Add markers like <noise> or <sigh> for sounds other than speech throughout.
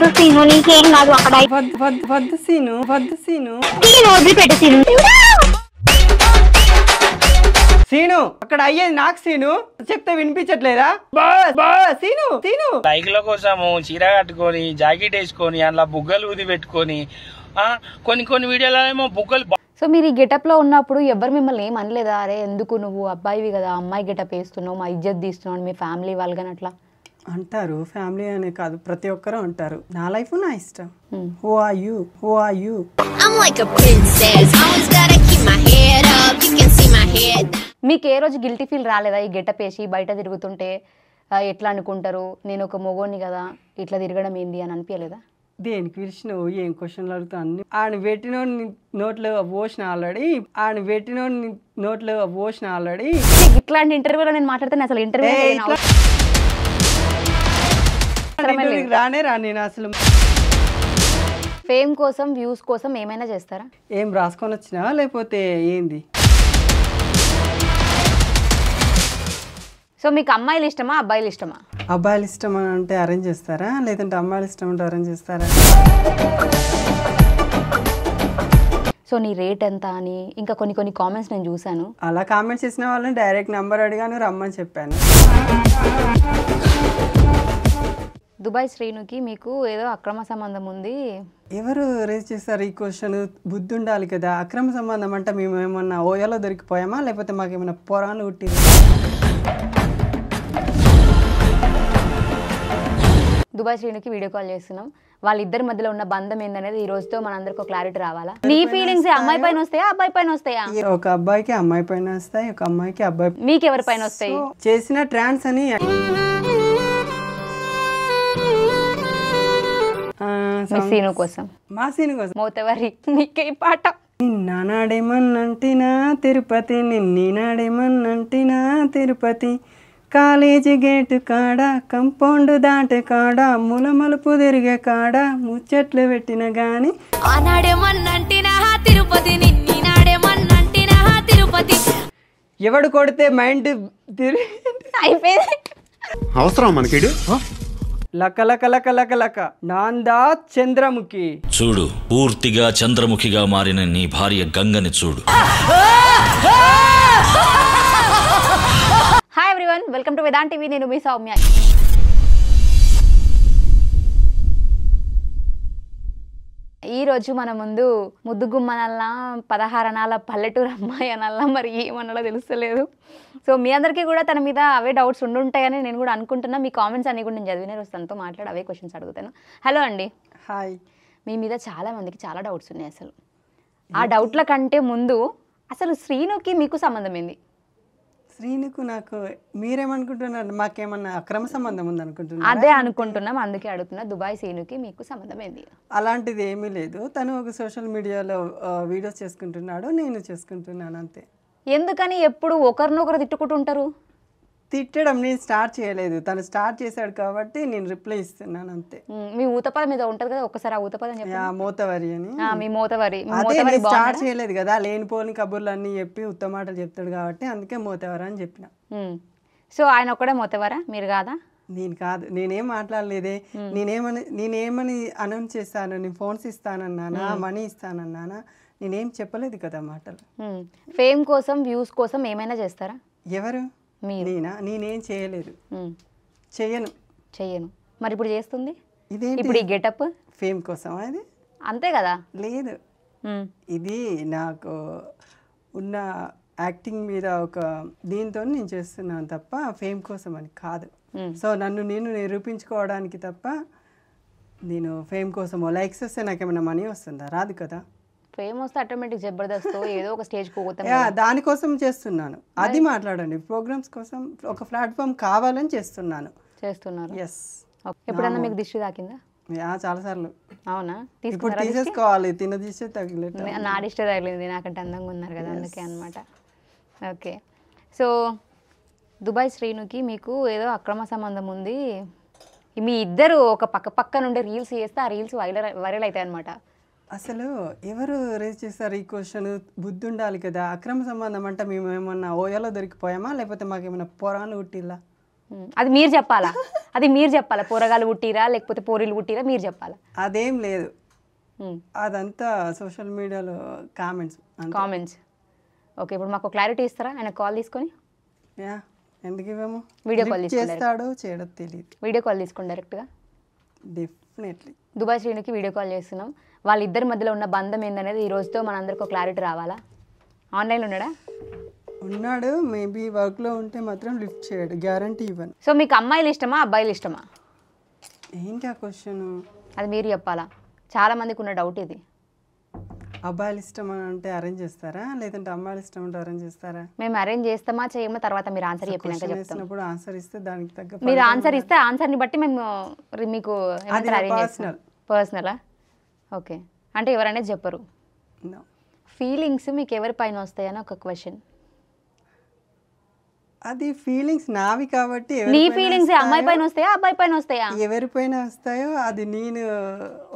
వద్దు సీను నీకేం కాదు అక్కడ వద్దు సీను వద్దు సీను సీను వదిలిపెట్టు సీను సీను అక్కడ అయ్యేది నాకు సీను చెప్తే వినిపించట్లేదా సీను సీను బైక్ల కోసము చీర కట్టుకొని జాకెట్ వేసుకొని అలా బుగ్గలు ఊది పెట్టుకొని కొన్ని కొన్ని కొన్ని ఏమో బుగ్గలు సో మీరు ఈ గెటప్లో ఉన్నప్పుడు ఎవరు మిమ్మల్ని ఏం అరే ఎందుకు నువ్వు అబ్బాయివి కదా అమ్మాయి గెటప్ వేస్తున్నావు మా ఇజ్జత్ తీస్తున్నావు మీ ఫ్యామిలీ వాళ్ళని అట్లా అంటారు ఫ్యామిలీ అనే కాదు ప్రతి ఒక్కరూ అంటారు నా లైఫ్ నా ఇష్టం who are you who are you మీకు ఏ రోజు గిల్టీ ఫీల్ రాలేదా ఈ గెటప్ వేసి బయట తిరుగుతుంటే ఎట్లా అనుకుంటారు నేను ఒక మొగోని కదా ఇట్లా తిరగడం ఏంది అని అనిపించలేదా దేనికి పిలిచినావు ఏం క్వశ్చన్లు అడుగుతా అన్ని ఆయన పెట్టిన నోట్లో పోసిన ఆల్రెడీ ఆయన పెట్టిన నోట్లో పోసిన ఆల్రెడీ ఇట్లాంటి ఇంటర్వ్యూలో నేను మాట్లాడితే అసలు ఇంటర్వ్యూ రానే రా నేను అసలు ఫేమ్ కోసం వ్యూస్ కోసం ఏమైనా చేస్తారా ఏం రాసుకొని వచ్చినా లేకపోతే ఏంది సో మీకు అమ్మాయిలు ఇష్టమా అబ్బాయిలు ఇష్టమా అబ్బాయిలు ఇష్టం అంటే అరేంజ్ చేస్తారా లేదంటే అమ్మాయిలు ఇష్టం అంటే అరేంజ్ చేస్తారా సో నీ రేట్ ఎంత అని ఇంకా కొన్ని కొన్ని కామెంట్స్ నేను చూశాను అలా కామెంట్స్ చేసిన వాళ్ళని డైరెక్ట్ నెంబర్ అడిగాను రమ్మని చెప్పాను దుబాయ్ శ్రీనుకి మీకు ఏదో అక్రమ సంబంధం ఉంది ఎవరు రేజ్ చేస్తారు ఈ క్వశ్చన్ బుద్ధి ఉండాలి కదా అక్రమ సంబంధం అంటే మేము ఏమన్నా ఓయలో దొరికిపోయామా లేకపోతే మాకు ఏమైనా పొరాలు ఉట్టి దుబాయ్ శ్రీనుకి వీడియో కాల్ చేస్తున్నాం వాళ్ళిద్దరి మధ్యలో ఉన్న బంధం ఏందనేది ఈ రోజుతో మనందరికి క్లారిటీ రావాలా నీ ఫీలింగ్స్ అమ్మాయి పైన వస్తాయా అబ్బాయి పైన వస్తాయా ఒక అబ్బాయికి అమ్మాయి పైన వస్తాయి ఒక అమ్మాయికి అబ్బాయి మీకు ఎవరి పైన వస్తాయి చేసిన ట్రాన్స్ అని సీను కోసం మా సీను కోసం మోతవారి నీకే పాట తిరుపతి నిన్నీనాడేమన్నంటినా తిరుపతి కాలేజీ గేట్ కాడ కంపౌండ్ దాటే కాడ మూల మలుపు తిరిగే కాడ ముచ్చట్లు పెట్టిన గాని ఆనాడేమన్నంటినా తిరుపతి నిన్నీనాడేమన్నంటినా తిరుపతి ఎవడు కొడితే మైండ్ అయిపోయింది అవసరం మనకి లకలకలకలకలక నాందా చంద్రముఖి చూడు పూర్తిగా చంద్రముఖిగా మారిన నీ భార్య గంగని చూడు hi everyone welcome to Vedant నేను మీ సౌమ్య ఈరోజు మన ముందు ముద్దుగుమ్మనల్లా పదహారనాల పల్లెటూరు అమ్మాయి అనల్లా మరి ఏమన్నా తెలుస్తలేదు సో మీ అందరికీ కూడా తన మీద అవే డౌట్స్ ఉండుంటాయని నేను కూడా అనుకుంటున్నా మీ కామెంట్స్ అన్ని కూడా నేను చదివిన రోజు తనతో మాట్లాడి అవే క్వశ్చన్స్ అడుగుతాను హలో అండి హాయ్ మీ మీద చాలా మందికి చాలా డౌట్స్ ఉన్నాయి అసలు ఆ డౌట్ల కంటే ముందు అసలు శ్రీనుకి మీకు సంబంధం ఏంది శ్రీనుకు నాకు మీరేమనుకుంటున్నారు మాకేమన్నా అక్రమ సంబంధం ఉంది అనుకుంటున్నా అదే అనుకుంటున్నాం అందుకే అడుగుతున్నా దుబాయ్ శ్రీనుకి మీకు సంబంధం ఏంది అలాంటిది ఏమీ లేదు తను ఒక సోషల్ మీడియాలో వీడియోస్ చేసుకుంటున్నాడు నేను చేసుకుంటున్నాను అంతే ఎందుకని ఎప్పుడు ఒకరినొకరు తిట్టుకుంటుంటారు తిట్టడం నేను స్టార్ట్ చేయలేదు తను స్టార్ట్ చేశాడు కాబట్టి నేను రిప్లై ఇస్తున్నాను అంతే మీ ఊతపద మీద ఉంటది కదా ఒకసారి ఆ ఊతపదం మోతవరి అని మీ మూతవరి స్టార్ట్ చేయలేదు కదా లేనిపోని కబుర్లు అన్ని చెప్పి ఉత్తమాటలు చెప్తాడు కాబట్టి అందుకే మోతవర అని చెప్పిన సో ఆయన ఒక్కడే మూతవరా మీరు కాదా నేను కాదు నేనేం మాట్లాడలేదే నేనేమని నేనేమని అనౌన్స్ చేస్తాను నేను ఫోన్స్ ఇస్తానన్నానా మనీ ఇస్తానన్నానా నేనేం చెప్పలేదు కదా మాటలు ఫేమ్ కోసం వ్యూస్ కోసం ఏమైనా చేస్తారా ఎవరు నేనా నేనేం చేయలేదు చేయను చేయను మరి ఇప్పుడు చేస్తుంది ఇది ఇప్పుడు ఈ గెటప్ ఫేమ్ కోసం అది అంతే కదా లేదు ఇది నాకు ఉన్న యాక్టింగ్ మీద ఒక దీంతో నేను చేస్తున్నాను తప్ప ఫేమ్ కోసం అని కాదు సో నన్ను నేను నిరూపించుకోవడానికి తప్ప నేను ఫేమ్ కోసమో లైక్స్ వస్తే నాకు ఏమైనా మనీ వస్తుందా రాదు కదా ఫేమ్ వస్తే ఆటోమేటిక్ జబర్దస్త్ ఏదో ఒక స్టేజ్ దానికోసం చేస్తున్నాను అది మాట్లాడండి ప్రోగ్రామ్స్ కోసం ఒక ప్లాట్ఫామ్ కావాలని చేస్తున్నాను చేస్తున్నారు ఎస్ ఎప్పుడన్నా మీకు దిష్టి తాకిందా చాలా సార్లు అవునా ఇప్పుడు తీసేసుకోవాలి తిన తీసే తగిలేదు నా దిష్టి తగిలింది నాకంటే అందంగా ఉన్నారు కదా అందుకే అనమాట ఓకే సో దుబాయ్ శ్రీనుకి మీకు ఏదో అక్రమ సంబంధం ఉంది మీ ఇద్దరు ఒక పక్క పక్కన ఉండే రీల్స్ చేస్తే ఆ రీల్స్ వైరల్ వైరల్ అవుతాయి అనమాట అసలు ఎవరు రేజ్ చేస్తారు ఈ క్వశ్చన్ బుద్ధి ఉండాలి కదా అక్రమ సంబంధం అంటే మేము ఏమన్నా ఓయలో దొరికిపోయామా లేకపోతే మాకు ఏమైనా పొరాలు పుట్టిలా అది మీరు చెప్పాలా అది మీరు చెప్పాలా పొరగాలు పుట్టిరా లేకపోతే పోరీలు పుట్టిరా మీరు చెప్పాలా అదేం లేదు అదంతా సోషల్ మీడియాలో కామెంట్స్ కామెంట్స్ ఓకే ఇప్పుడు మాకు క్లారిటీ ఇస్తారా ఆయన కాల్ తీసుకొని యా ఎందుకు ఇవ్వము వీడియో కాల్ చేస్తాడో చేయడం తెలియదు వీడియో కాల్ తీసుకోండి డైరెక్ట్గా డెఫినెట్లీ దుబాయ్ శ్రేణుకి వీడియో కాల్ చేస్తున్నాం వాళ్ళిద్దరి మధ్యలో ఉన్న బంధం ఏందనేది ఈ రోజుతో మనందరికి ఒక క్లారిటీ రావాలా ఆన్లైన్ ఉన్నాడా ఉన్నాడు మేబీ వర్క్లో ఉంటే మాత్రం లిఫ్ట్ చేయడు గ్యారంటీ ఇవ్వను సో మీకు అమ్మాయిలు ఇష్టమా అబ్బాయిలు ఇష్టమా ఏంటి ఆ క్వశ్చన్ అది మీరు చెప్పాలా చాలామందికి ఉన్న డౌట్ ఇది అబ్బాయిలు ఇష్టం అంటే అరేంజ్ చేస్తారా లేదంటే అమ్మాయిలు ఇష్టం అంటే అరేంజ్ చేస్తారా మేము అరేంజ్ చేస్తామా చేయమో తర్వాత మీరు ఆన్సర్ చెప్పినాక చెప్తాం ఆన్సర్ ఇస్తే దానికి తగ్గ మీరు ఆన్సర్ ఇస్తే ఆన్సర్ ని బట్టి మేము మీకు పర్సనల్ పర్సనలా ఓకే అంటే ఎవరైనా చెప్పరు ఫీలింగ్స్ మీకు ఎవరి పైన వస్తాయని ఒక క్వశ్చన్ అది ఫీలింగ్స్ నావి కాబట్టి నీ ఫీలింగ్స్ అమ్మాయి పైన వస్తాయా అబ్బాయి పైన వస్తాయా పైన వస్తాయో అది నేను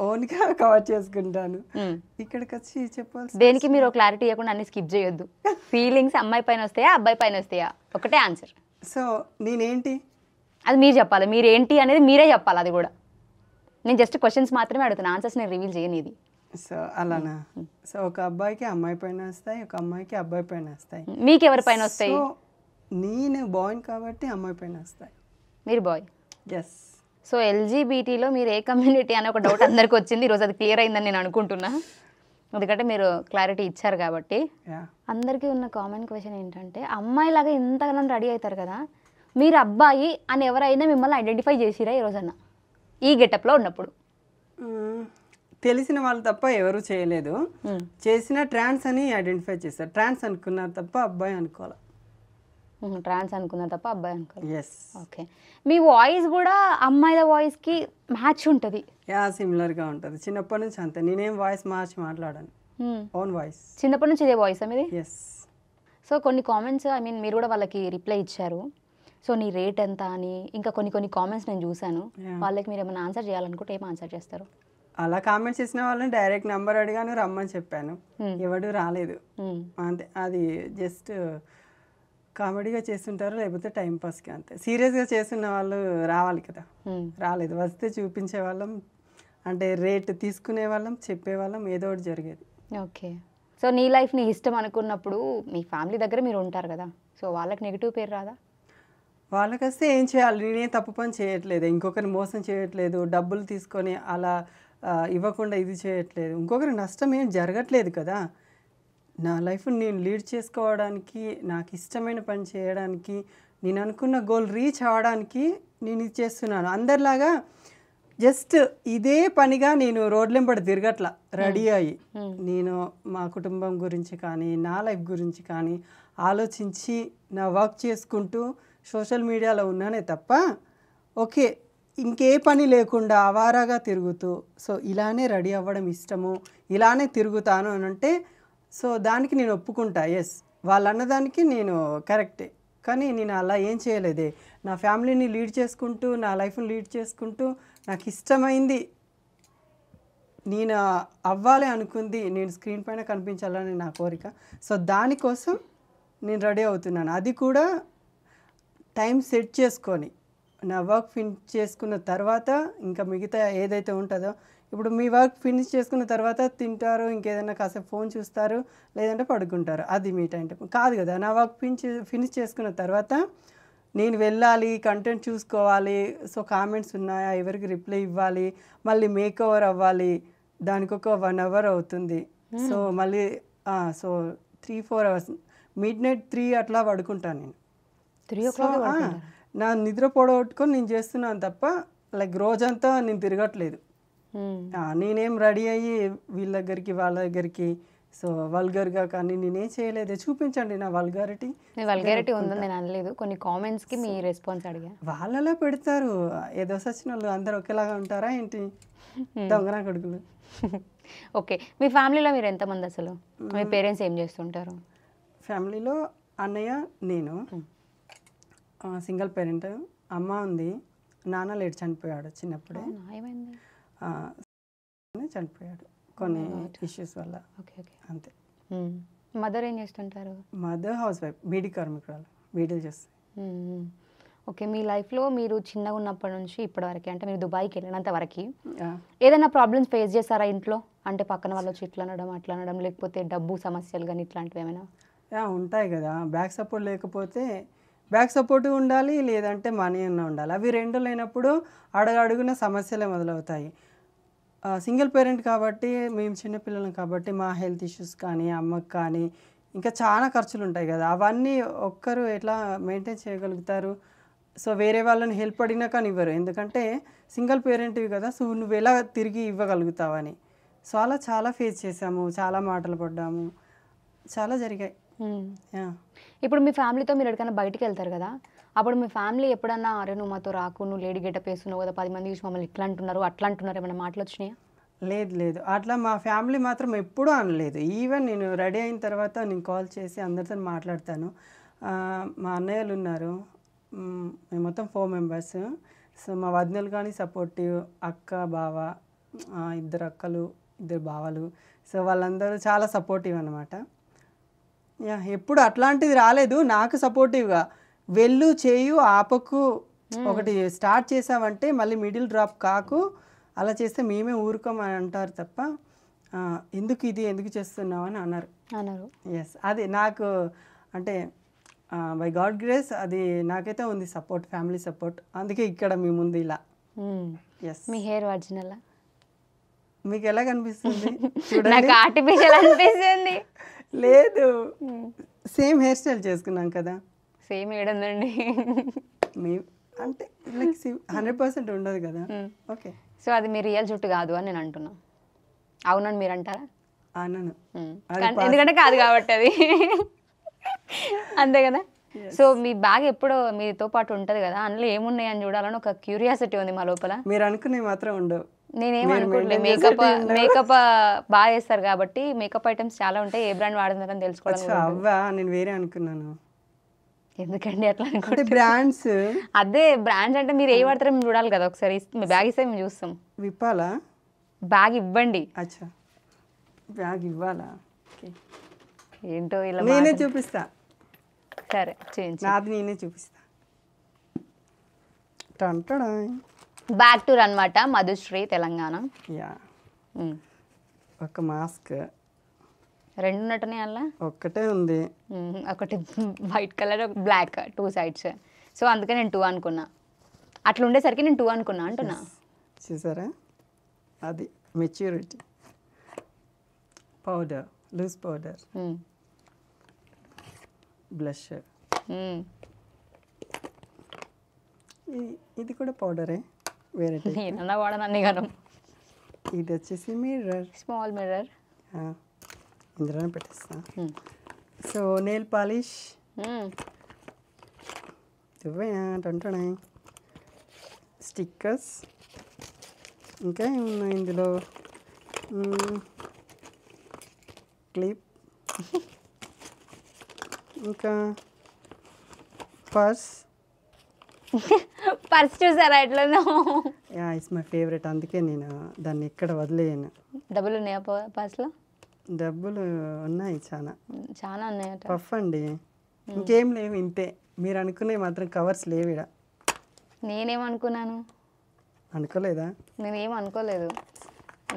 ఓన్ గా కవర్ చేసుకుంటాను ఇక్కడికి వచ్చి చెప్పాల్సి దేనికి మీరు క్లారిటీ ఇవ్వకుండా అన్ని స్కిప్ చేయొద్దు ఫీలింగ్స్ అమ్మాయి పైన వస్తాయా అబ్బాయి పైన వస్తాయా ఒకటే ఆన్సర్ సో నేనేంటి అది మీరు చెప్పాలి మీరేంటి అనేది మీరే చెప్పాలి అది కూడా నేను జస్ట్ క్వశ్చన్స్ మాత్రమే అడుగుతాను ఆన్సర్స్ నేను రివీల్ చేయను ఇది సో అలానా సో ఒక అబ్బాయికి అమ్మాయి పైన వస్తాయి ఒక అమ్మాయికి అబ్బాయి పైన వస్తాయి మీకు ఎవరి పైన వస్తాయి నేను బాయ్ కాబట్టి అమ్మాయి పైన వస్తాయి మీరు బాయ్ ఎస్ సో ఎల్జీబీటీలో మీరు ఏ కమ్యూనిటీ అనే ఒక డౌట్ అందరికి వచ్చింది ఈరోజు అది క్లియర్ అయిందని నేను అనుకుంటున్నా ఎందుకంటే మీరు క్లారిటీ ఇచ్చారు కాబట్టి అందరికీ ఉన్న కామన్ క్వశ్చన్ ఏంటంటే అమ్మాయిలాగా ఇంతగానో రెడీ అవుతారు కదా మీరు అబ్బాయి అని ఎవరైనా మిమ్మల్ని ఐడెంటిఫై చేసిరా ఈరోజన్న ఈ గెటప్లో ఉన్నప్పుడు తెలిసిన వాళ్ళు తప్ప ఎవరు చేయలేదు చేసిన ట్రాన్స్ అని ఐడెంటిఫై చేస్తారు ట్రాన్స్ అనుకున్నారు తప్ప అబ్బాయి అనుకోవాలి ట్రాన్స్ అనుకున్నా తప్ప అబ్బాయి అనుకున్నా ఓకే మీ వాయిస్ కూడా అమ్మాయిల వాయిస్కి మ్యాచ్ ఉంటుంది యా గా ఉంటుంది చిన్నప్పటి నుంచి అంతే నేనేం వాయిస్ మార్చి మాట్లాడాను ఓన్ వాయిస్ చిన్నప్పటి నుంచి ఇదే వాయిస్ మీది ఎస్ సో కొన్ని కామెంట్స్ ఐ మీన్ మీరు కూడా వాళ్ళకి రిప్లై ఇచ్చారు సో నీ రేట్ ఎంత అని ఇంకా కొన్ని కొన్ని కామెంట్స్ నేను చూశాను వాళ్ళకి మీరు ఏమైనా ఆన్సర్ చేయాలనుకుంటే ఏం ఆన్సర్ చేస్తారు అలా కామెంట్స్ ఇచ్చిన వాళ్ళని డైరెక్ట్ నెంబర్ అడిగాను రమ్మని చెప్పాను ఎవడు రాలేదు అంతే అది జస్ట్ కామెడీగా చేస్తుంటారు లేకపోతే పాస్కి అంతే సీరియస్గా చేస్తున్న వాళ్ళు రావాలి కదా రాలేదు వస్తే చూపించే వాళ్ళం అంటే రేట్ తీసుకునే వాళ్ళం చెప్పే వాళ్ళం ఏదో ఒకటి జరిగేది ఓకే సో నీ లైఫ్ నీ ఇష్టం అనుకున్నప్పుడు మీ ఫ్యామిలీ దగ్గర మీరు ఉంటారు కదా సో వాళ్ళకి నెగిటివ్ పేరు రాదా వాళ్ళకి వస్తే ఏం చేయాలి నేనే తప్పు పని చేయట్లేదు ఇంకొకరిని మోసం చేయట్లేదు డబ్బులు తీసుకొని అలా ఇవ్వకుండా ఇది చేయట్లేదు ఇంకొకరి నష్టం ఏం జరగట్లేదు కదా నా లైఫ్ నేను లీడ్ చేసుకోవడానికి నాకు ఇష్టమైన పని చేయడానికి నేను అనుకున్న గోల్ రీచ్ అవ్వడానికి నేను ఇది చేస్తున్నాను అందరిలాగా జస్ట్ ఇదే పనిగా నేను రోడ్లెంబడి తిరగట్ల రెడీ అయ్యి నేను మా కుటుంబం గురించి కానీ నా లైఫ్ గురించి కానీ ఆలోచించి నా వర్క్ చేసుకుంటూ సోషల్ మీడియాలో ఉన్నానే తప్ప ఓకే ఇంకే పని లేకుండా అవారాగా తిరుగుతూ సో ఇలానే రెడీ అవ్వడం ఇష్టము ఇలానే తిరుగుతాను అని అంటే సో దానికి నేను ఒప్పుకుంటా ఎస్ వాళ్ళు అన్నదానికి నేను కరెక్టే కానీ నేను అలా ఏం చేయలేదే నా ఫ్యామిలీని లీడ్ చేసుకుంటూ నా లైఫ్ని లీడ్ చేసుకుంటూ నాకు ఇష్టమైంది నేను అవ్వాలి అనుకుంది నేను స్క్రీన్ పైన కనిపించాలని నా కోరిక సో దానికోసం నేను రెడీ అవుతున్నాను అది కూడా టైం సెట్ చేసుకొని నా వర్క్ ఫినిష్ చేసుకున్న తర్వాత ఇంకా మిగతా ఏదైతే ఉంటుందో ఇప్పుడు మీ వర్క్ ఫినిష్ చేసుకున్న తర్వాత తింటారు ఇంకేదైనా కాసేపు ఫోన్ చూస్తారు లేదంటే పడుకుంటారు అది మీ టైం టైం కాదు కదా నా వర్క్ ఫినిష్ ఫినిష్ చేసుకున్న తర్వాత నేను వెళ్ళాలి కంటెంట్ చూసుకోవాలి సో కామెంట్స్ ఉన్నాయా ఎవరికి రిప్లై ఇవ్వాలి మళ్ళీ మేక్ ఓవర్ అవ్వాలి దానికి ఒక వన్ అవర్ అవుతుంది సో hmm. మళ్ళీ so three four hours midnight three అట్లా పడుకుంటాను నేను త్రీ ఓ క్లాక్ నా నిద్ర పొడగొట్టుకొని నేను చేస్తున్నాను తప్ప లైక్ రోజంతా నేను తిరగట్లేదు నేనేం రెడీ అయ్యి వీళ్ళ దగ్గరికి వాళ్ళ దగ్గరికి సో వల్గర్గా కానీ నేనేం చేయలేదు చూపించండి నా వల్గారిటీ వల్గారిటీ ఉందని నేను అనలేదు కొన్ని కామెంట్స్కి మీ రెస్పాన్స్ అడిగా వాళ్ళలా పెడతారు ఏదో సచిన వాళ్ళు అందరు ఒకేలాగా ఉంటారా ఏంటి దొంగన కొడుకులు <laughs> ఓకే మీ ఫ్యామిలీలో మీరు ఎంతమంది అసలు మీ పేరెంట్స్ ఏం చేస్తుంటారు ఫ్యామిలీలో అన్నయ్య నేను సింగిల్ పేరెంట్ అమ్మ ఉంది నాన్న లేట్ చనిపోయాడు చిన్నప్పుడే ఏమైంది చనిపోయాడు కొన్ని ఇష్యూస్ oh వల్ల అంతే మదర్ hmm. ఏం చేస్తుంటారు మదర్ హౌస్ వైఫ్ బీడి కార్మికురాలు బీడీలు చేస్తాయి ఓకే hmm. మీ లైఫ్లో మీరు చిన్నగా ఉన్నప్పటి నుంచి ఇప్పటి వరకు అంటే మీరు దుబాయ్కి వెళ్ళినంత వరకు ఏదైనా ప్రాబ్లమ్స్ ఫేస్ చేస్తారా ఇంట్లో అంటే పక్కన వాళ్ళు వచ్చి ఇట్లా అనడం అట్లా అనడం లేకపోతే డబ్బు సమస్యలు కానీ ఇట్లాంటివి ఏమైనా ఉంటాయి కదా బ్యాక్ సపోర్ట్ లేకపోతే బ్యాక్ సపోర్ట్ ఉండాలి లేదంటే మనీ ఉన్న ఉండాలి అవి రెండు లేనప్పుడు అడగడుగున సమస్యలే మొదలవుతాయి సింగిల్ పేరెంట్ కాబట్టి మేము చిన్నపిల్లలం కాబట్టి మా హెల్త్ ఇష్యూస్ కానీ అమ్మకు కానీ ఇంకా చాలా ఖర్చులు ఉంటాయి కదా అవన్నీ ఒక్కరు ఎట్లా మెయింటైన్ చేయగలుగుతారు సో వేరే వాళ్ళని హెల్ప్ అడిగినా కానీ ఇవ్వరు ఎందుకంటే సింగిల్ పేరెంట్వి కదా సో నువ్వు ఎలా తిరిగి ఇవ్వగలుగుతావని సో అలా చాలా ఫేస్ చేసాము చాలా మాటలు పడ్డాము చాలా జరిగాయి ఇప్పుడు మీ ఫ్యామిలీతో మీరు ఎక్కడికైనా బయటికి వెళ్తారు కదా అప్పుడు మీ ఫ్యామిలీ ఎప్పుడన్నా అరే నువ్వు మాతో రాకు నువ్వు లేడీ గెటప్ వేస్తున్నావు కదా పది మంది చూసి మమ్మల్ని ఇట్లా అంటున్నారు అట్లా అంటున్నారు ఏమైనా మాటలు వచ్చినాయా లేదు లేదు అట్లా మా ఫ్యామిలీ మాత్రం ఎప్పుడూ అనలేదు ఈవెన్ నేను రెడీ అయిన తర్వాత నేను కాల్ చేసి అందరితో మాట్లాడతాను మా అన్నయ్యలు ఉన్నారు మేము మొత్తం ఫోర్ మెంబర్స్ సో మా వదినలు కానీ సపోర్టివ్ అక్క బావ ఇద్దరు అక్కలు ఇద్దరు బావలు సో వాళ్ళందరూ చాలా సపోర్టివ్ అనమాట యా ఎప్పుడు అట్లాంటిది రాలేదు నాకు సపోర్టివ్గా వెళ్ళు చేయు ఆపకు ఒకటి స్టార్ట్ చేసామంటే మళ్ళీ మిడిల్ డ్రాప్ కాకు అలా చేస్తే మేమే ఊరుకోమని అంటారు తప్ప ఎందుకు ఇది ఎందుకు చేస్తున్నావు అని అన్నారు అన్నారు ఎస్ అది నాకు అంటే బై గాడ్ గ్రేస్ అది నాకైతే ఉంది సపోర్ట్ ఫ్యామిలీ సపోర్ట్ అందుకే ఇక్కడ మీ ముందు ఇలా ఎస్ మీ హెయిర్ ఒరిజినల్ మీకు ఎలా కనిపిస్తుంది <laughs> నాకు ఆర్టిఫిషియల్ అనిపిస్తుంది లేదు సేమ్ హెయిర్ స్టైల్ చేసుకున్నాం కదా సేమ్ ఏడందండి అంటే లైక్ హండ్రెడ్ పర్సెంట్ ఉండదు కదా ఓకే సో అది మీ రియల్ జుట్టు కాదు అని నేను అంటున్నా అవునండి మీరు అంటారా ఎందుకంటే కాదు కాబట్టి అది అంతే కదా సో మీ బ్యాగ్ ఎప్పుడో మీతో పాటు ఉంటుంది కదా అందులో ఏమున్నాయని చూడాలని ఒక క్యూరియాసిటీ ఉంది మా లోపల మీరు అనుకునే మాత్రం ఉండవు నేనేం అనుకోవట్లేదు మేకప్ మేకప్ బాగా చేస్తారు కాబట్టి మేకప్ ఐటమ్స్ చాలా ఉంటాయి ఏ బ్రాండ్ వాడుతున్నారని తెలుసుకోవడం అవ్వా నేను వేరే అనుకున్నాను ఎందుకండి అట్లా అనుకుంటే బ్రాండ్స్ అదే బ్రాండ్స్ అంటే మీరు ఏ వాడతారో మేము చూడాలి కదా ఒకసారి బ్యాగ్ ఇస్తే మేము చూస్తాం విప్పాలా బ్యాగ్ ఇవ్వండి అచ్చా బ్యాగ్ ఇవ్వాలా ఏంటో ఇలా నేనే చూపిస్తా సరే నాది నేనే చూపిస్తా టంటడా బ్యాక్ టూర్ అనమాట మధుశ్రీ తెలంగాణ యా ఒక మాస్క్ రెండు ఉన్నట్టునే అలా ఒక్కటే ఉంది ఒకటి white colour black two sides so అందుకే నేను టూ అనుకున్నా అట్లా ఉండేసరికి నేను టూ అనుకున్నా అంటున్నా చూసారా అది maturity powder loose powder blush ఇది కూడా పౌడరే వేరే నేనన్నా వాడను అన్ని గాను ఇది వచ్చేసి మిర్రర్ స్మాల్ మిర్రర్ ఇందులోనే పెట్టేస్తా సో నేల్ పాలిష్ ఇవ్వేనా అంటున్నాయి స్టిక్కర్స్ ఇంకా ఏమున్నాయి ఇందులో క్లిప్ hmm. <laughs> ఇంకా పర్స్ పర్స్ చూసారా ఎట్లా యా ఇట్స్ మై ఫేవరెట్ అందుకే నేను దాన్ని ఇక్కడ వదిలేయను డబ్బులు ఉన్నాయా పర్స్లో డబ్బులు ఉన్నాయి చాలా చాలా ఉన్నాయి పఫ్ అండి ఇంకేం లేవు ఇంతే మీరు అనుకునే మాత్రం కవర్స్ లేవు ఇడ నేనేమనుకున్నాను అనుకోలేదా నేనేం అనుకోలేదు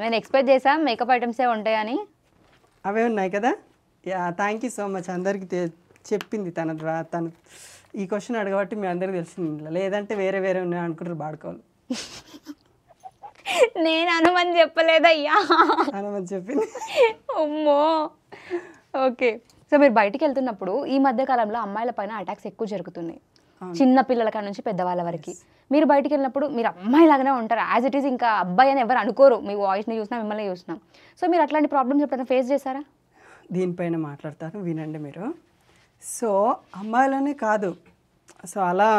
నేను ఎక్స్పెక్ట్ చేసా మేకప్ ఐటమ్సే ఉంటాయని అవే ఉన్నాయి కదా yeah thank you so much అందరికీ చెప్పింది తన ద్వారా తను ఈ క్వశ్చన్ అడగబట్టి మీ అందరికి తెలిసింది లేదంటే వేరే వేరే ఉన్నాయి అనుకుంటారు బాడుకోవాలి నేను చెప్పలేదు చెప్పలేదయ్యా అనుమని చెప్పింది అమ్మో ఓకే సో మీరు బయటికి వెళ్తున్నప్పుడు ఈ మధ్య కాలంలో అమ్మాయిల పైన అటాక్స్ ఎక్కువ జరుగుతున్నాయి చిన్న పిల్లల కాడ నుంచి పెద్దవాళ్ళ వరకు మీరు బయటికి వెళ్ళినప్పుడు మీరు అమ్మాయి లాగానే ఉంటారు యాజ్ ఇట్ ఈస్ ఇంకా అబ్బాయి అని ఎవరు అనుకోరు మీ వాయిస్ని చూసినా మిమ్మల్ని చూసినా సో మీరు అట్లాంటి ప్రాబ్లమ్స్ ఎప్పుడైనా ఫేస్ చేశారా దీనిపైన మాట్లాడతాను వినండి మీరు సో అమ్మాయిలనే కాదు సో అలా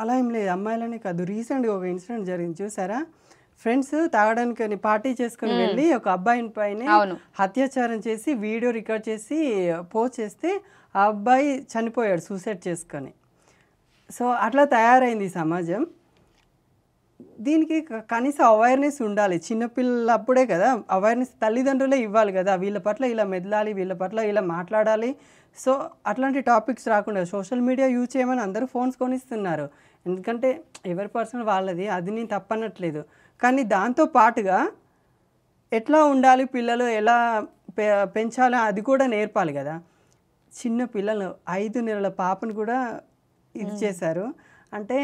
అలా ఏం లేదు అమ్మాయిలనే కాదు రీసెంట్గా ఒక ఇన్సిడెంట్ జరిగింది చూసారా ఫ్రెండ్స్ తాగడానికి పార్టీ చేసుకుని వెళ్ళి ఒక అబ్బాయిని పైన అత్యాచారం చేసి వీడియో రికార్డ్ చేసి పోస్ట్ చేస్తే ఆ అబ్బాయి చనిపోయాడు సూసైడ్ చేసుకొని సో అట్లా తయారైంది సమాజం దీనికి కనీసం అవేర్నెస్ ఉండాలి చిన్నపిల్లప్పుడే కదా అవేర్నెస్ తల్లిదండ్రులే ఇవ్వాలి కదా వీళ్ళ పట్ల ఇలా మెదలాలి వీళ్ళ పట్ల ఇలా మాట్లాడాలి సో అట్లాంటి టాపిక్స్ రాకుండా సోషల్ మీడియా యూజ్ చేయమని అందరూ ఫోన్స్ కొనిస్తున్నారు ఎందుకంటే ఎవరి పర్సన్ వాళ్ళది అది నేను తప్పనట్లేదు కానీ దాంతో పాటుగా ఎట్లా ఉండాలి పిల్లలు ఎలా పె పెంచాలి అది కూడా నేర్పాలి కదా చిన్న పిల్లలు ఐదు నెలల పాపను కూడా ఇది చేశారు అంటే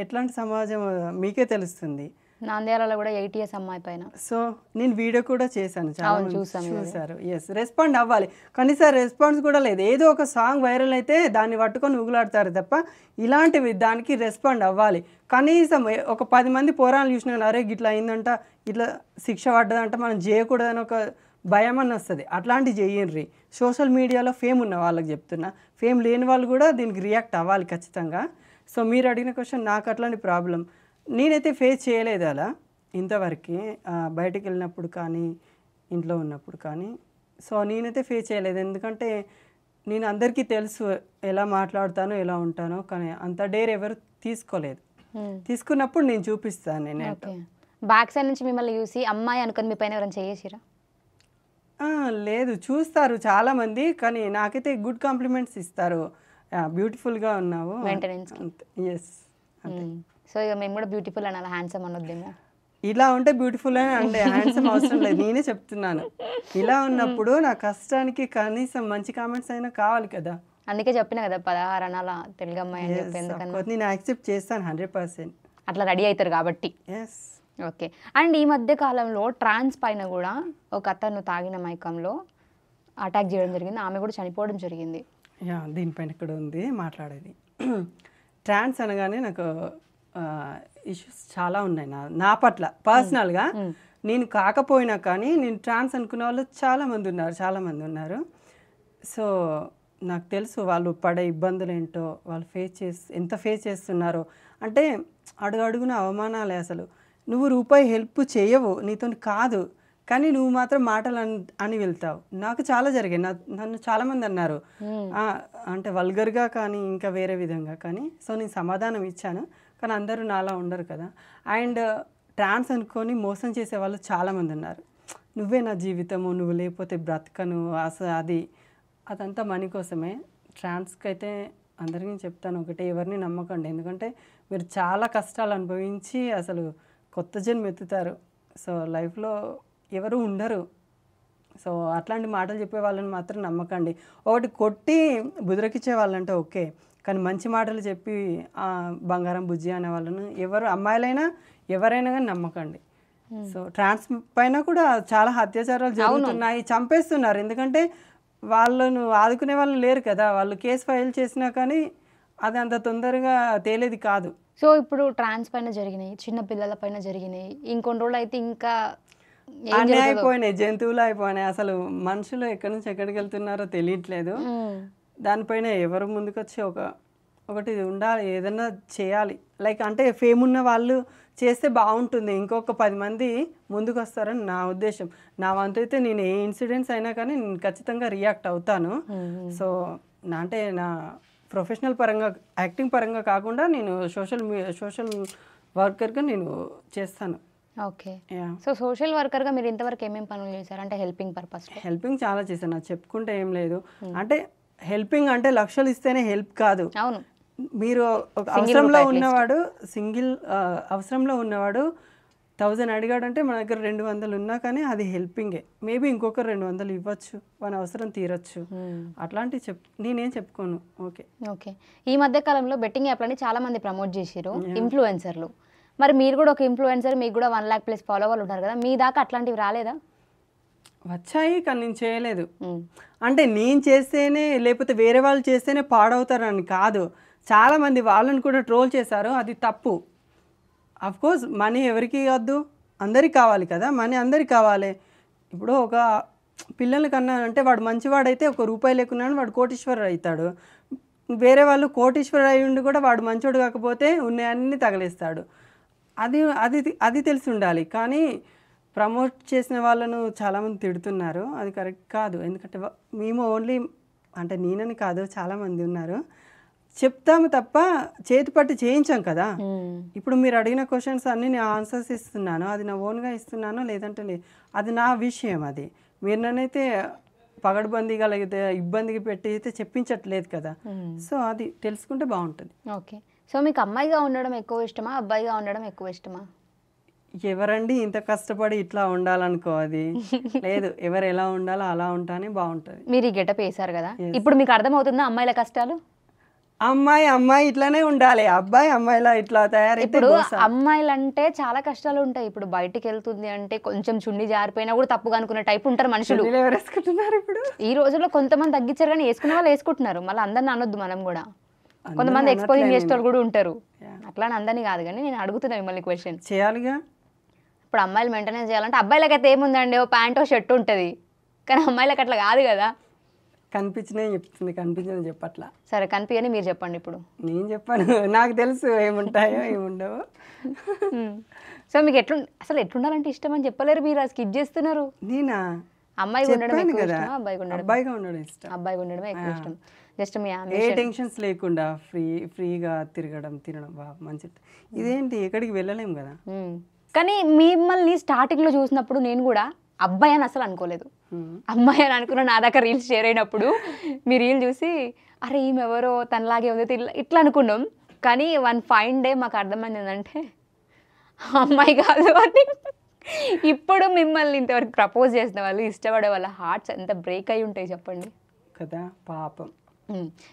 ఎట్లాంటి సమాజం మీకే తెలుస్తుంది నాందేరాలో కూడా ఎయిటీఎస్ అమ్మాయి పైన సో నేను వీడియో కూడా చేశాను చాలా చూసారు ఎస్ రెస్పాండ్ అవ్వాలి కానీ సార్ రెస్పాన్స్ కూడా లేదు ఏదో ఒక సాంగ్ వైరల్ అయితే దాన్ని పట్టుకొని ఊగులాడతారు తప్ప ఇలాంటివి దానికి రెస్పాండ్ అవ్వాలి కనీసం ఒక పది మంది పోరాలు చూసినా అరే ఇట్లా అయిందంట ఇట్లా శిక్ష పడ్డదంట మనం చేయకూడదని ఒక భయం అని వస్తుంది అట్లాంటివి చేయండి సోషల్ మీడియాలో ఫేమ్ ఉన్న వాళ్ళకి చెప్తున్నా ఫేమ్ లేని వాళ్ళు కూడా దీనికి రియాక్ట్ అవ్వాలి ఖచ్చితంగా సో మీరు అడిగిన క్వశ్చన్ నాకు అట్లాంటి ప్రాబ్లం నేనైతే ఫేస్ చేయలేదు అలా ఇంతవరకు బయటకు వెళ్ళినప్పుడు కానీ ఇంట్లో ఉన్నప్పుడు కానీ సో నేనైతే ఫేస్ చేయలేదు ఎందుకంటే నేను అందరికీ తెలుసు ఎలా మాట్లాడతానో ఎలా ఉంటానో కానీ అంత డేర్ ఎవరు తీసుకోలేదు hmm. తీసుకున్నప్పుడు నేను చూపిస్తాను నేను బ్యాక్ సైడ్ నుంచి మిమ్మల్ని చూసి అమ్మాయి అనుకుని మీ పైన ఎవరైనా చేసిరా లేదు చూస్తారు చాలామంది కానీ నాకైతే గుడ్ కాంప్లిమెంట్స్ ఇస్తారు బ్యూటిఫుల్గా ఉన్నావు మెయింటెనెన్స్ ఎస్ సో ఇక మేము కూడా బ్యూటిఫుల్ అనాలి హ్యాండ్సమ్ అనొద్దేమో ఇలా ఉంటే బ్యూటిఫుల్ అని అంటే హ్యాండ్సమ్ అవసరం లేదు నేనే చెప్తున్నాను ఇలా ఉన్నప్పుడు నా కష్టానికి కనీసం మంచి కామెంట్స్ అయినా కావాలి కదా అందుకే చెప్పిన కదా పదహారు అనాల తెలుగమ్మాయి అని చెప్పి నేను యాక్సెప్ట్ చేస్తాను హండ్రెడ్ పర్సెంట్ అట్లా రెడీ అవుతారు కాబట్టి ఎస్ ఓకే అండ్ ఈ మధ్య కాలంలో ట్రాన్స్ పైన కూడా ఒక అతను తాగిన మైకంలో అటాక్ చేయడం జరిగింది ఆమె కూడా చనిపోవడం జరిగింది యా దీనిపైన ఇక్కడ ఉంది మాట్లాడేది ట్రాన్స్ అనగానే నాకు ఇష్యూస్ చాలా ఉన్నాయి నా నా పట్ల పర్సనల్గా నేను కాకపోయినా కానీ నేను ట్రాన్స్ అనుకునే వాళ్ళు చాలామంది ఉన్నారు చాలామంది ఉన్నారు సో నాకు తెలుసు వాళ్ళు పడే ఇబ్బందులు ఏంటో వాళ్ళు ఫేస్ చేసి ఎంత ఫేస్ చేస్తున్నారో అంటే అడుగడుగున అవమానాలే అసలు నువ్వు రూపాయి హెల్ప్ చేయవు నీతో కాదు కానీ నువ్వు మాత్రం మాటలు అని వెళ్తావు నాకు చాలా జరిగాయి నన్ను చాలామంది అన్నారు అంటే వల్గర్గా కానీ ఇంకా వేరే విధంగా కానీ సో నేను సమాధానం ఇచ్చాను కానీ అందరూ నాలా ఉండరు కదా అండ్ ట్రాన్స్ అనుకొని మోసం చేసే వాళ్ళు చాలామంది ఉన్నారు నువ్వే నా జీవితము నువ్వు లేకపోతే బ్రతకను అసలు అది అదంతా మనీ కోసమే ట్రాన్స్కి అయితే అందరికీ చెప్తాను ఒకటి ఎవరిని నమ్మకండి ఎందుకంటే మీరు చాలా కష్టాలు అనుభవించి అసలు కొత్త జన్మ ఎత్తుతారు సో లైఫ్లో ఎవరు ఉండరు సో అట్లాంటి మాటలు చెప్పే వాళ్ళని మాత్రం నమ్మకండి ఒకటి కొట్టి బుదిరకిచ్చే వాళ్ళంటే ఓకే కానీ మంచి మాటలు చెప్పి బంగారం బుజ్జి అనే వాళ్ళను ఎవరు అమ్మాయిలైనా ఎవరైనా కానీ నమ్మకండి సో ట్రాన్స్ పైన కూడా చాలా అత్యాచారాలు జరుగుతున్నాయి చంపేస్తున్నారు ఎందుకంటే వాళ్ళను ఆదుకునే వాళ్ళు లేరు కదా వాళ్ళు కేసు ఫైల్ చేసినా కానీ అది అంత తొందరగా తేలేది కాదు సో ఇప్పుడు ట్రాన్స్ పైన జరిగినాయి చిన్న పిల్లల పైన జరిగినాయి ఇంకొన్ని రోజులు అయితే ఇంకా అన్నీ అయిపోయినాయి జంతువులు అయిపోయినాయి అసలు మనుషులు ఎక్కడి నుంచి ఎక్కడికి వెళ్తున్నారో తెలియట్లేదు దానిపైన ఎవరు ముందుకొచ్చి ఒక ఒకటి ఉండాలి ఏదైనా చేయాలి లైక్ అంటే ఫేమ్ ఉన్న వాళ్ళు చేస్తే బాగుంటుంది ఇంకొక పది మంది ముందుకు వస్తారని నా ఉద్దేశం నా వంతు అయితే నేను ఏ ఇన్సిడెంట్స్ అయినా కానీ నేను ఖచ్చితంగా రియాక్ట్ అవుతాను సో నా అంటే నా ప్రొఫెషనల్ పరంగా యాక్టింగ్ పరంగా కాకుండా నేను సోషల్ సోషల్ వర్కర్గా నేను చేస్తాను ఓకే సో సోషల్ వర్కర్గా మీరు ఇంతవరకు ఏమేమి పనులు చేశారు అంటే హెల్పింగ్ పర్పస్ హెల్పింగ్ చాలా చేశాను నాకు చెప్పుకుంటే ఏం లేదు hmm. అంటే హెల్పింగ్ అంటే లక్షలు ఇస్తేనే హెల్ప్ కాదు అవును మీరు అవసరంలో ఉన్నవాడు సింగిల్ అవసరంలో ఉన్నవాడు థౌజండ్ అడిగాడంటే మన దగ్గర రెండు వందలు ఉన్నా కానీ అది హెల్పింగే మేబీ ఇంకొకరు రెండు వందలు ఇవ్వచ్చు మన అవసరం తీరచ్చు hmm. అట్లాంటివి చెప్ నేనేం చెప్పుకోను ఓకే ఓకే ఈ మధ్య కాలంలో బెట్టింగ్ యాప్లని చాలా మంది ప్రమోట్ చేసారు ఇన్ఫ్లుయెన్సర్లు మరి మీరు కూడా ఒక ఇన్ఫ్లుయెన్సర్ మీకు కూడా వన్ ల్యాక్ ప్లస్ ఫాలోవర్లు ఉంటారు కదా మీ దాకా అట్లాంటివి రాలేదా వచ్చాయి కానీ నేను చేయలేదు అంటే నేను చేస్తేనే లేకపోతే వేరే వాళ్ళు చేస్తేనే పాడవుతారని కాదు చాలామంది వాళ్ళని కూడా ట్రోల్ చేశారు అది తప్పు కోర్స్ మనీ ఎవరికి వద్దు అందరికి కావాలి కదా మనీ అందరికి కావాలి ఇప్పుడు ఒక పిల్లలకన్నా అంటే వాడు మంచివాడైతే ఒక రూపాయి లేకున్నా వాడు కోటీశ్వరుడు అవుతాడు వేరే వాళ్ళు కోటీశ్వరుడు ఉండి కూడా వాడు మంచోడు కాకపోతే ఉన్నాయన్నీ తగలేస్తాడు అది అది అది తెలిసి ఉండాలి కానీ ప్రమోట్ చేసిన వాళ్ళను చాలామంది తిడుతున్నారు అది కరెక్ట్ కాదు ఎందుకంటే మేము ఓన్లీ అంటే నేనని కాదు చాలామంది ఉన్నారు చెప్తాము తప్ప చేతి పట్టు చేయించాం కదా ఇప్పుడు మీరు అడిగిన క్వశ్చన్స్ అన్ని నేను ఆన్సర్స్ ఇస్తున్నాను అది నా ఓన్గా ఇస్తున్నాను లేదంటే లేదు అది నా విషయం అది మీరు నన్నైతే పగడబందీగా లేకపోతే ఇబ్బందికి పెట్టి అయితే చెప్పించట్లేదు కదా సో అది తెలుసుకుంటే బాగుంటుంది ఓకే సో మీకు అమ్మాయిగా ఉండడం ఎక్కువ ఇష్టమా అబ్బాయిగా ఉండడం ఎక్కువ ఇష్టమా ఎవరండి ఇంత కష్టపడి ఇట్లా ఉండాలనుకో అది లేదు <laughs> ఎవరు ఎలా ఉండాలో అలా ఉంటానే బాగుంటుంది మీరు ఈ గెటప్ వేశారు కదా ఇప్పుడు మీకు అర్థమవుతుందా అమ్మాయిల కష్టాలు అమ్మాయి అమ్మాయి ఇట్లానే ఉండాలి అబ్బాయి అమ్మాయిలా ఇట్లా తయారు ఇప్పుడు అమ్మాయిలంటే చాలా కష్టాలు ఉంటాయి ఇప్పుడు బయటికి వెళ్తుంది అంటే కొంచెం చుండి జారిపోయినా కూడా తప్పుగా అనుకునే టైప్ ఉంటారు మనుషులు వేసుకుంటున్నారు ఇప్పుడు ఈ రోజుల్లో కొంతమంది తగ్గించారు కానీ వేసుకునే వాళ్ళు వేసుకుంటున్నారు మళ్ళీ అందరిని అనొద్దు మనం కూడా కొంతమంది ఎక్స్పోజింగ్ చేసేటోళ్ళు కూడా ఉంటారు అట్లా అందరినీ కాదు కానీ నేను అడుగుతున్నా మిమ్మల్ని క్వశ్చన్ చేయాలిగా ఇప్పుడు అమ్మాయిలు మెయింటెనెన్స్ చేయాలంటే అబ్బాయిలకైతే ఏముందండి ఓ ఓ షర్ట్ ఉంటుంది కానీ అమ్మాయిలకు అట్లా కాదు కదా కనిపించినే చెప్తుంది కనిపించింది చెప్పట్లా సరే కనిపించని మీరు చెప్పండి ఇప్పుడు నేను చెప్పాను నాకు తెలుసు ఏముంటాయో ఏముండవు సో మీకు ఎట్లు అసలు ఎట్లుండాలంటే ఇష్టం అని చెప్పలేరు మీరు స్కిప్ చేస్తున్నారు నేనా అమ్మాయి ఉండడం అబ్బాయిగా ఉండడం ఇష్టం అబ్బాయిగా ఉండడమే ఎక్కువ ఇష్టం జస్ట్ మీ ఏ టెన్షన్స్ లేకుండా ఫ్రీ ఫ్రీగా తిరగడం తినడం బాగా మంచిది ఇదేంటి ఎక్కడికి వెళ్ళలేము కదా కానీ మిమ్మల్ని స్టార్టింగ్లో చూసినప్పుడు నేను కూడా అబ్బాయి అని అసలు అనుకోలేదు అమ్మాయి అని అనుకున్న నా దాకా రీల్స్ షేర్ అయినప్పుడు మీ రీల్ చూసి అరే ఈమెవరో తనలాగే ఉంది ఇట్లా ఇట్లా అనుకున్నాం కానీ వన్ ఫైన్ డే మాకు అర్థమైంది ఏంటంటే అమ్మాయి కాదు అని ఇప్పుడు మిమ్మల్ని ఇంతవరకు ప్రపోజ్ చేసిన వాళ్ళు ఇష్టపడే వాళ్ళ హార్ట్స్ ఎంత బ్రేక్ అయి ఉంటాయి చెప్పండి కదా పాపం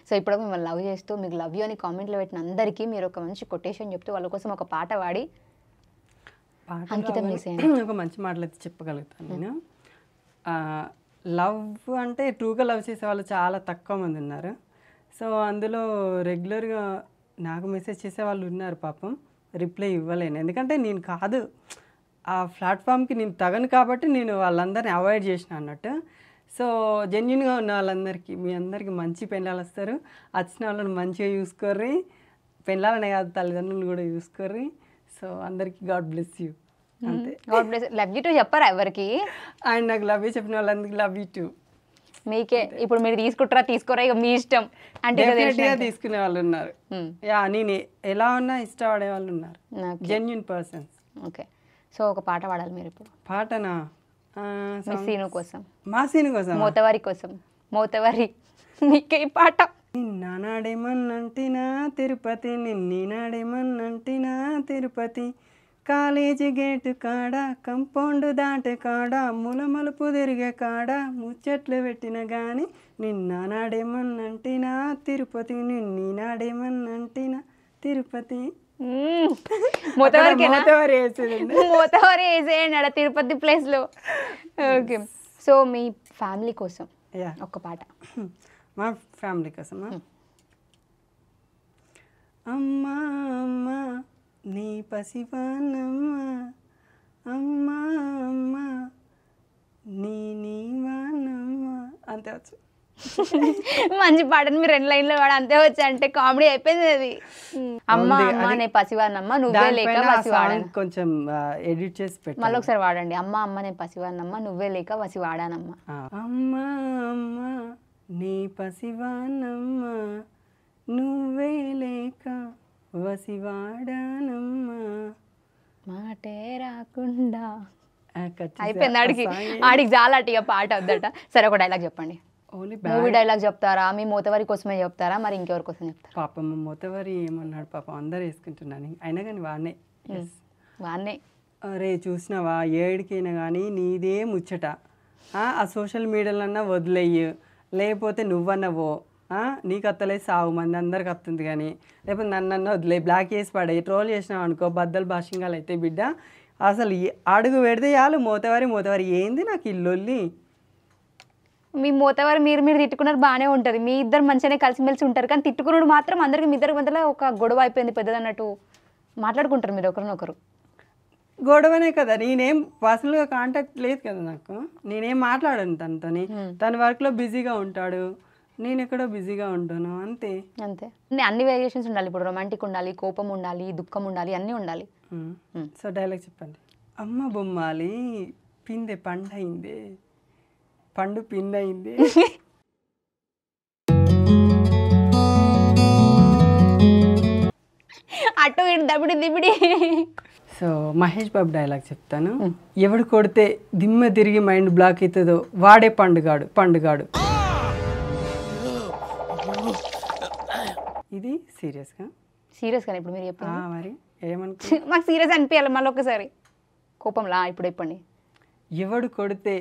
సో ఇప్పుడు మిమ్మల్ని లవ్ చేస్తూ మీకు లవ్ యూ అని కామెంట్లో పెట్టిన అందరికీ మీరు ఒక మంచి కొటేషన్ చెప్తూ వాళ్ళ కోసం ఒక పాట పాడి <clears throat> ఒక మంచి మాటలు అయితే చెప్పగలుగుతాను నేను లవ్ అంటే ట్రూగా లవ్ చేసే వాళ్ళు చాలా తక్కువ మంది ఉన్నారు సో అందులో రెగ్యులర్గా నాకు మెసేజ్ చేసే వాళ్ళు ఉన్నారు పాపం రిప్లై ఇవ్వలేను ఎందుకంటే నేను కాదు ఆ ప్లాట్ఫామ్కి నేను తగను కాబట్టి నేను వాళ్ళందరినీ అవాయిడ్ చేసిన అన్నట్టు సో జెన్యున్గా ఉన్న వాళ్ళందరికీ మీ అందరికీ మంచి పెళ్ళాలు వస్తారు వచ్చిన వాళ్ళని మంచిగా చూసుకోర్రి పెళ్ళాలనే కాదు తల్లిదండ్రులు కూడా చూసుకోర్రి సో అందరికీ గాడ్ బ్లెస్ యూ అంతే God bless love you too చెప్పరా ఎవరికి అండ్ నాకు లవ్ యూ చెప్పిన వాళ్ళందరికీ లవ్ యూ టు మీకే ఇప్పుడు మీరు తీసుకుంటారా తీసుకోరా ఇక మీ ఇష్టం అంటే తీసుకునే వాళ్ళు ఉన్నారు యా నేను ఎలా ఉన్నా ఇష్టపడే వాళ్ళు ఉన్నారు జెన్యున్ పర్సన్స్ ఓకే సో ఒక పాట పాడాలి మీరు ఇప్పుడు పాటనా సీను కోసం మా సీను కోసం మోతవారి కోసం మోతవారి నీకే పాట నిన్ననాడేమన్నంటినా తిరుపతి నిన్నీనాడేమన్నంటినా తిరుపతి కాలేజీ గేటు కాడ కంపౌండ్ దాటే కాడ ములమలుపు తిరిగే కాడ ముచ్చట్లు పెట్టిన గాని నిన్న నాడేమన్నంటినా తిరుపతి నిన్ని నిన్నీనాడేమన్నంటినా తిరుపతి మోతవరకేనాతవర వేసేదండి వేసేయండి అడ తిరుపతి ప్లేస్లో ఓకే సో మీ ఫ్యామిలీ కోసం ఒక పాట మా ఫ్యామిలీ కోసమా hmm. అమ్మా అమ్మా నీ పసివానమ్మా అమ్మా అమ్మా నీ నీ వానమ్మా అంతే వచ్చు మంచి పాటను మీరు రెండు లైన్లో వాడు అంతే వచ్చి అంటే కామెడీ అయిపోయింది అది అమ్మ అమ్మ నేను పసివాడినమ్మా నువ్వే లేక పసివాడని కొంచెం ఎడిట్ చేసి పెట్టి మళ్ళీ ఒకసారి వాడండి అమ్మ అమ్మ నేను పసివాడినమ్మ నువ్వే లేక పసివాడానమ్మ అమ్మ అమ్మ నీ పసివానమ్మ నువ్వే లేక వసివాడానమ్మ మాటే రాకుండా అయిపోయింది ఆడికి ఆడికి జాలాటి పాట వద్దట సరే ఒక డైలాగ్ చెప్పండి ఓన్లీ మూవీ డైలాగ్ చెప్తారా మీ మోతవరి కోసమే చెప్తారా మరి ఇంకెవరి కోసం చెప్తారు పాపం మోతవరి ఏమన్నాడు పాపం అందరు వేసుకుంటున్నాను అయినా కానీ వాడినే hmm. వాడినే రే చూసినావా ఏడికైనా కానీ నీదే ముచ్చట ఆ సోషల్ మీడియాలన్నా వదిలేయు లేకపోతే నువ్వన్నవో నీకు అత్తలే సావు మంది అందరికి అత్తుంది కానీ లేకపోతే అన్న వదిలే బ్లాక్ చేసి పడేయి ట్రోల్ చేసినావు అనుకో బద్దలు భాషింగాలు అయితే బిడ్డ అసలు అడుగు పెడితే చాలు మూతవారి మూతవారి ఏంది నాకు ఇల్లు మీ మూతవారు మీరు మీరు తిట్టుకున్నారు బాగానే ఉంటుంది మీ ఇద్దరు మంచిగానే కలిసిమెలిసి ఉంటారు కానీ తిట్టుకున్నాడు మాత్రం అందరికి మీ ఇద్దరు మధ్యలో ఒక గొడవ అయిపోయింది పెద్దదన్నట్టు మాట్లాడుకుంటారు మీరు ఒకరినొకరు గొడవనే కదా నేనేం పర్సనల్గా కాంటాక్ట్ లేదు కదా నాకు నేనేం మాట్లాడను తనతోని తన వర్క్లో బిజీగా ఉంటాడు నేను ఎక్కడో బిజీగా ఉంటాను అంతే అంతే అన్ని వేరియేషన్స్ ఉండాలి ఇప్పుడు రొమాంటిక్ ఉండాలి కోపం ఉండాలి దుఃఖం ఉండాలి అన్నీ ఉండాలి సో డైలాగ్ చెప్పండి అమ్మ బొమ్మాలి పిందే పండైందే పండు పిన్ అయింది అటు ఇటు దబిడి దిబిడి సో మహేష్ బాబు డైలాగ్ చెప్తాను ఎవడు కొడితే దిమ్మ తిరిగి మైండ్ బ్లాక్ అవుతుందో వాడే పండుగాడు పండుగాడు ఇది సీరియస్గా సీరియస్గా ఇప్పుడు మీరు మరి ఏమనుకో <laughs> మాకు సీరియస్ అనిపించాలి మళ్ళీ ఒకసారి కోపంలా ఇప్పుడు చెప్పండి ఎవడు కొడితే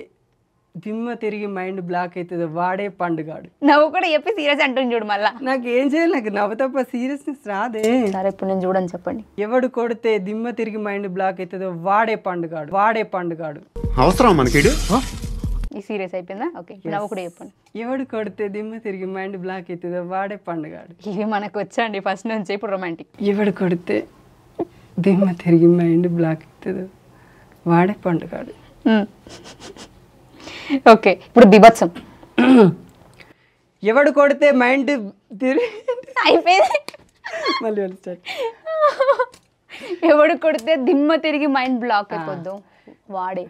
దిమ్మ తిరిగి మైండ్ బ్లాక్ అవుతుంది వాడే పండుగాడు నవ్వు కూడా చెప్పి సీరియస్ అంటుంది చూడు మళ్ళా నాకు ఏం చేయాలి నాకు నవ్వు తప్ప సీరియస్నెస్ రాదే సరే ఇప్పుడు నేను చూడని చెప్పండి ఎవడు కొడితే దిమ్మ తిరిగి మైండ్ బ్లాక్ అవుతుందో వాడే పండుగాడు వాడే పండుగాడు అవసరం మనకి ఈ సీరియస్ అయిపోయిందా ఓకే నవ్వు కూడా చెప్పండి ఎవడు కొడితే దిమ్మ తిరిగి మైండ్ బ్లాక్ అవుతుందో వాడే పండుగాడు ఇవి మనకు వచ్చండి ఫస్ట్ నుంచి ఇప్పుడు రొమాంటిక్ ఎవడు కొడితే దిమ్మ తిరిగి మైండ్ బ్లాక్ అవుతుంది వాడే పండుగాడు ఓకే ఇప్పుడు బిభత్సం ఎవడు కొడితే మైండ్ అయిపోయింది మళ్ళీ ఎవడు కొడితే దిమ్మ తిరిగి మైండ్ బ్లాక్ అయిపోద్దు వాడే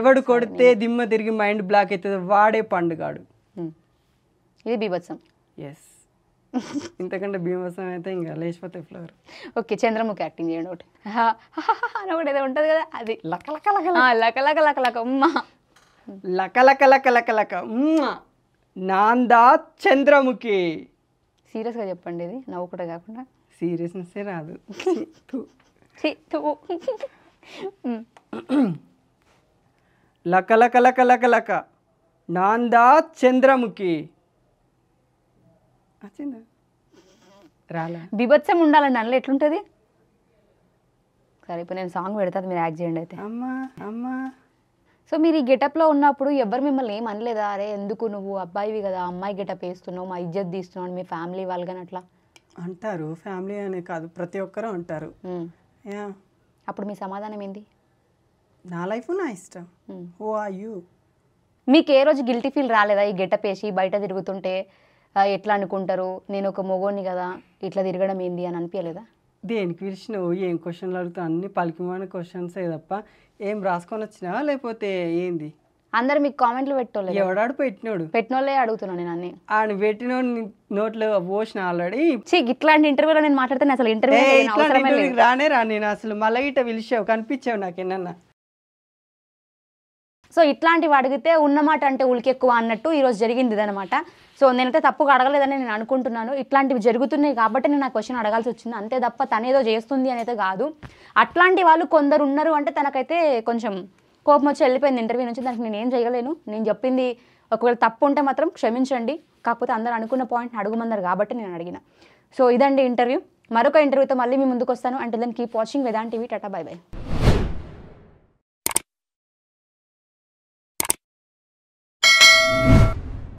ఎవడు కొడితే దిమ్మ తిరిగి మైండ్ బ్లాక్ అవుతుంది వాడే పండుగాడు ఇది బీభత్సం ఎస్ ఇంతకంటే భీమసం అయితే ఇంకా లేచిపోతే ఫ్లవర్ ఓకే చంద్రముఖి యాక్టింగ్ చేయండి ఒకటి అని ఒకటి ఏదో ఉంటుంది కదా అది లక లక లక లక లక లక లకలకలకలకలక నాందా చంద్రముఖి సీరియస్గా చెప్పండి ఇది నవ్వుకుంటే కాకుండా సీరియస్నెస్సే రాదు లకలకలకలకలక నాందా చంద్రముఖి రాలే బిభత్సం ఉండాలండి అందులో ఎట్లుంటుంది సరే ఇప్పుడు నేను సాంగ్ పెడతాను మీరు యాక్ట్ చేయండి అయితే అమ్మా అమ్మా సో మీరు ఈ గెటప్లో ఉన్నప్పుడు ఎవరు మిమ్మల్ని ఏం అనలేదా అరే ఎందుకు నువ్వు అబ్బాయివి కదా అమ్మాయి గెటప్ వేస్తున్నావు మా ఇజ్జత్ తీస్తున్నావు అని మీ ఫ్యామిలీ వాళ్ళు అట్లా అంటారు ఫ్యామిలీ అనే కాదు ప్రతి ఒక్కరూ అంటారు అప్పుడు మీ సమాధానం ఏంది నా లైఫ్ నా ఇష్టం ఓ ఆర్ యూ మీకు ఏ రోజు గిల్టీ ఫీల్ రాలేదా ఈ గెటప్ వేసి బయట తిరుగుతుంటే ఎట్లా అనుకుంటారు నేను ఒక మొగోని కదా ఇట్లా తిరగడం ఏంది అని అనిపించలేదా దేనికి పిలిచినావు ఏం క్వశ్చన్లు అడుగుతా అన్ని పలికిమైన క్వశ్చన్స్ తప్ప ఏం రాసుకొని వచ్చినావా లేకపోతే ఏంది అందరు మీకు కామెంట్లు పెట్టోళ్ళు ఎవడాడు పెట్టినోడు పెట్టినోళ్ళే అడుగుతున్నాను నేను అన్ని ఆయన పెట్టిన నోట్లో పోసిన ఆల్రెడీ ఇట్లాంటి ఇంటర్వ్యూలో నేను మాట్లాడితే అసలు ఇంటర్వ్యూ రానే రా నేను అసలు మళ్ళీ ఇట పిలిచావు కనిపించావు నాకు ఏంటన్నా సో ఇట్లాంటివి అడిగితే ఉన్నమాట అంటే ఉలికెక్కువ అన్నట్టు ఈరోజు జరిగింది ఇదనమాట సో నేనైతే తప్పుగా అడగలేదని నేను అనుకుంటున్నాను ఇట్లాంటివి జరుగుతున్నాయి కాబట్టి నేను ఆ క్వశ్చన్ అడగాల్సి వచ్చింది అంతే తప్ప తనేదో చేస్తుంది అనేది కాదు అట్లాంటి వాళ్ళు కొందరు ఉన్నారు అంటే తనకైతే కొంచెం కోపం వచ్చి వెళ్ళిపోయింది ఇంటర్వ్యూ నుంచి దానికి నేను ఏం చేయలేను నేను చెప్పింది ఒకవేళ తప్పు ఉంటే మాత్రం క్షమించండి కాకపోతే అందరు అనుకున్న పాయింట్ అడుగుమన్నారు కాబట్టి నేను అడిగిన సో ఇదండి ఇంటర్వ్యూ మరొక ఇంటర్వ్యూతో మళ్ళీ మీ ముందుకు వస్తాను అంటే then keep watching Vedan TV tata bye by